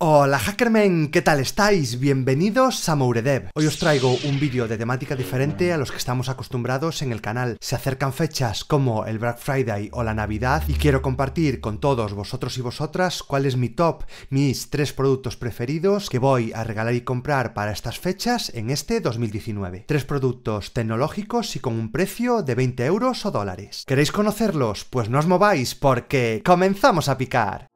Hola hackermen, ¿qué tal estáis? Bienvenidos a Mouredev. Hoy os traigo un vídeo de temática diferente a los que estamos acostumbrados en el canal. Se acercan fechas como el Black Friday o la Navidad y quiero compartir con todos vosotros y vosotras cuál es mi top, mis tres productos preferidos que voy a regalar y comprar para estas fechas en este 2019. Tres productos tecnológicos y con un precio de 20 euros o dólares. ¿Queréis conocerlos? Pues no os mováis porque comenzamos a picar.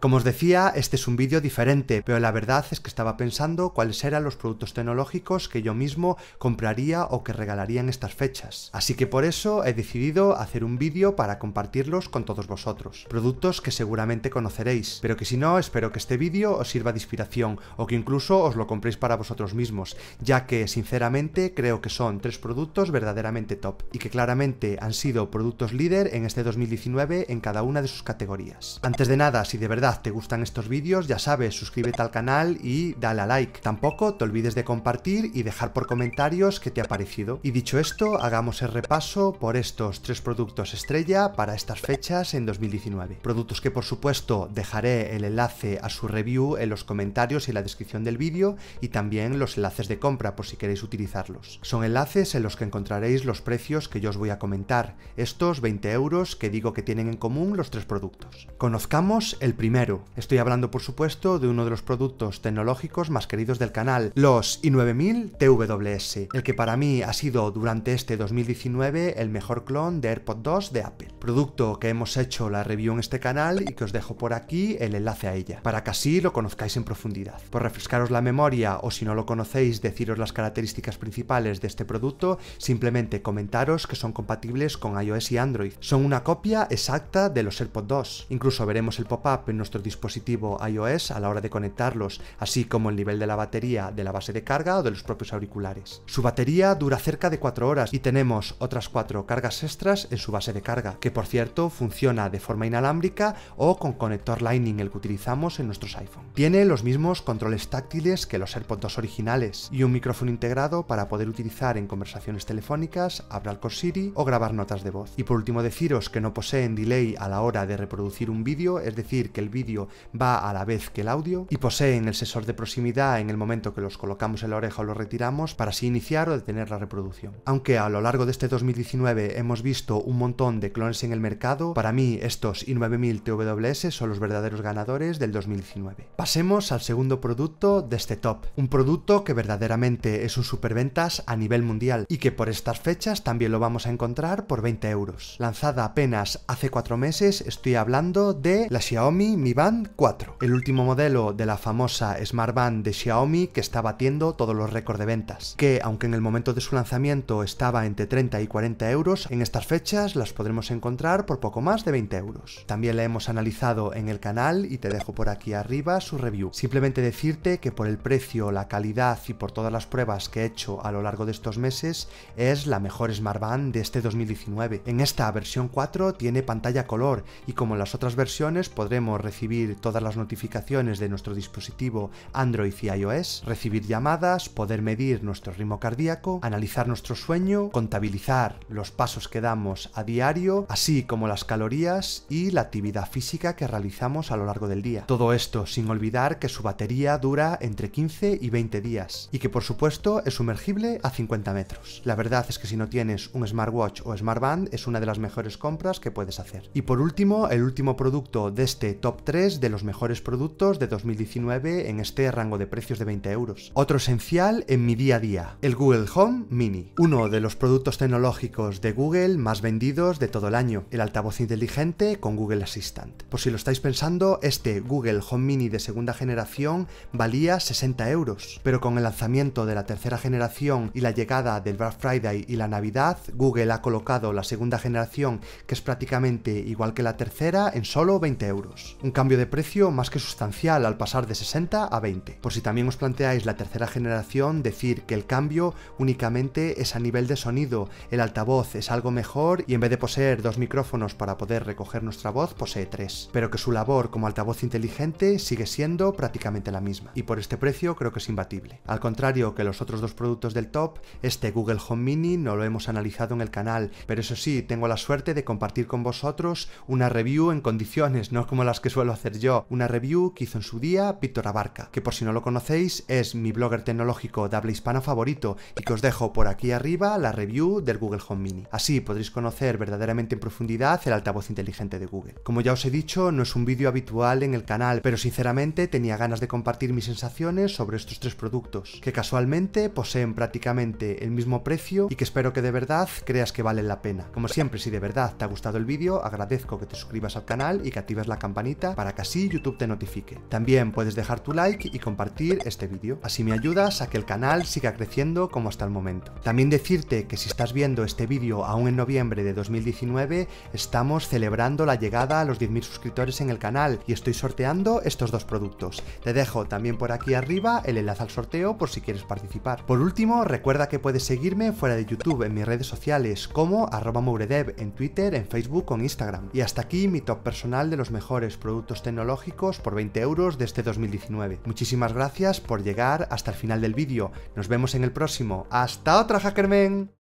Como os decía, este es un vídeo diferente, pero la verdad es que estaba pensando cuáles eran los productos tecnológicos que yo mismo compraría o que regalaría en estas fechas. Así que por eso he decidido hacer un vídeo para compartirlos con todos vosotros. Productos que seguramente conoceréis, pero que si no, espero que este vídeo os sirva de inspiración o que incluso os lo compréis para vosotros mismos, ya que sinceramente creo que son tres productos verdaderamente top y que claramente han sido productos líder en este 2019 en cada una de sus categorías. Antes de nada, si de verdad te gustan estos vídeos, ya sabes, suscríbete al canal y dale a like. Tampoco te olvides de compartir y dejar por comentarios qué te ha parecido. Y dicho esto, hagamos el repaso por estos tres productos estrella para estas fechas en 2019. Productos que por supuesto dejaré el enlace a su review en los comentarios y la descripción del vídeo y también los enlaces de compra por si queréis utilizarlos. Son enlaces en los que encontraréis los precios que yo os voy a comentar, estos 20 euros que digo que tienen en común los tres productos. Conozcamos el primer primero. Estoy hablando, por supuesto, de uno de los productos tecnológicos más queridos del canal, los i9000 TWS, el que para mí ha sido durante este 2019 el mejor clon de AirPod 2 de Apple. Producto que hemos hecho la review en este canal y que os dejo por aquí el enlace a ella, para que así lo conozcáis en profundidad. Por refrescaros la memoria o si no lo conocéis, deciros las características principales de este producto, simplemente comentaros que son compatibles con iOS y Android. Son una copia exacta de los AirPods 2. Incluso veremos el pop-up en dispositivo iOS a la hora de conectarlos, así como el nivel de la batería de la base de carga o de los propios auriculares. Su batería dura cerca de 4 horas y tenemos otras 4 cargas extras en su base de carga, que por cierto funciona de forma inalámbrica o con conector Lightning el que utilizamos en nuestros iPhone. Tiene los mismos controles táctiles que los AirPods originales y un micrófono integrado para poder utilizar en conversaciones telefónicas, hablar con Siri o grabar notas de voz. Y por último deciros que no poseen delay a la hora de reproducir un vídeo, es decir, que el vídeo va a la vez que el audio y poseen el sensor de proximidad en el momento que los colocamos en la oreja o los retiramos para así iniciar o detener la reproducción. Aunque a lo largo de este 2019 hemos visto un montón de clones en el mercado, para mí estos i9000 TWS son los verdaderos ganadores del 2019. Pasemos al segundo producto de este top, un producto que verdaderamente es un superventas a nivel mundial y que por estas fechas también lo vamos a encontrar por 20 euros. Lanzada apenas hace 4 meses estoy hablando de la Xiaomi mi Band 4, el último modelo de la famosa Smart Band de Xiaomi que está batiendo todos los récords de ventas, que aunque en el momento de su lanzamiento estaba entre 30 y 40 euros, en estas fechas las podremos encontrar por poco más de 20 euros. También la hemos analizado en el canal y te dejo por aquí arriba su review. Simplemente decirte que por el precio, la calidad y por todas las pruebas que he hecho a lo largo de estos meses, es la mejor Smart Band de este 2019. En esta versión 4 tiene pantalla color y como en las otras versiones podremos recibir recibir todas las notificaciones de nuestro dispositivo Android y iOS, recibir llamadas, poder medir nuestro ritmo cardíaco, analizar nuestro sueño, contabilizar los pasos que damos a diario, así como las calorías y la actividad física que realizamos a lo largo del día. Todo esto sin olvidar que su batería dura entre 15 y 20 días y que por supuesto es sumergible a 50 metros. La verdad es que si no tienes un smartwatch o smartband es una de las mejores compras que puedes hacer. Y por último, el último producto de este top 3 de los mejores productos de 2019 en este rango de precios de 20 euros. Otro esencial en mi día a día, el Google Home Mini, uno de los productos tecnológicos de Google más vendidos de todo el año, el altavoz inteligente con Google Assistant. Por si lo estáis pensando, este Google Home Mini de segunda generación valía 60 euros, pero con el lanzamiento de la tercera generación y la llegada del Black Friday y la Navidad, Google ha colocado la segunda generación, que es prácticamente igual que la tercera, en solo 20 euros. Un cambio de precio más que sustancial al pasar de 60 a 20. Por si también os planteáis la tercera generación, decir que el cambio únicamente es a nivel de sonido, el altavoz es algo mejor y en vez de poseer dos micrófonos para poder recoger nuestra voz, posee tres. Pero que su labor como altavoz inteligente sigue siendo prácticamente la misma. Y por este precio creo que es imbatible. Al contrario que los otros dos productos del top, este Google Home Mini no lo hemos analizado en el canal, pero eso sí, tengo la suerte de compartir con vosotros una review en condiciones, no como las que suelo hacer yo, una review que hizo en su día Víctor Abarca, que por si no lo conocéis es mi blogger tecnológico de habla hispana favorito y que os dejo por aquí arriba la review del Google Home Mini. Así podréis conocer verdaderamente en profundidad el altavoz inteligente de Google. Como ya os he dicho, no es un vídeo habitual en el canal, pero sinceramente tenía ganas de compartir mis sensaciones sobre estos tres productos, que casualmente poseen prácticamente el mismo precio y que espero que de verdad creas que valen la pena. Como siempre, si de verdad te ha gustado el vídeo, agradezco que te suscribas al canal y que actives la campanita para que así YouTube te notifique. También puedes dejar tu like y compartir este vídeo. Así me ayudas a que el canal siga creciendo como hasta el momento. También decirte que si estás viendo este vídeo aún en noviembre de 2019, estamos celebrando la llegada a los 10.000 suscriptores en el canal y estoy sorteando estos dos productos. Te dejo también por aquí arriba el enlace al sorteo por si quieres participar. Por último, recuerda que puedes seguirme fuera de YouTube en mis redes sociales como arroba mouredev en Twitter, en Facebook o en Instagram. Y hasta aquí mi top personal de los mejores productos productos tecnológicos por 20 euros de este 2019. Muchísimas gracias por llegar hasta el final del vídeo. Nos vemos en el próximo. ¡Hasta otra, Hackerman!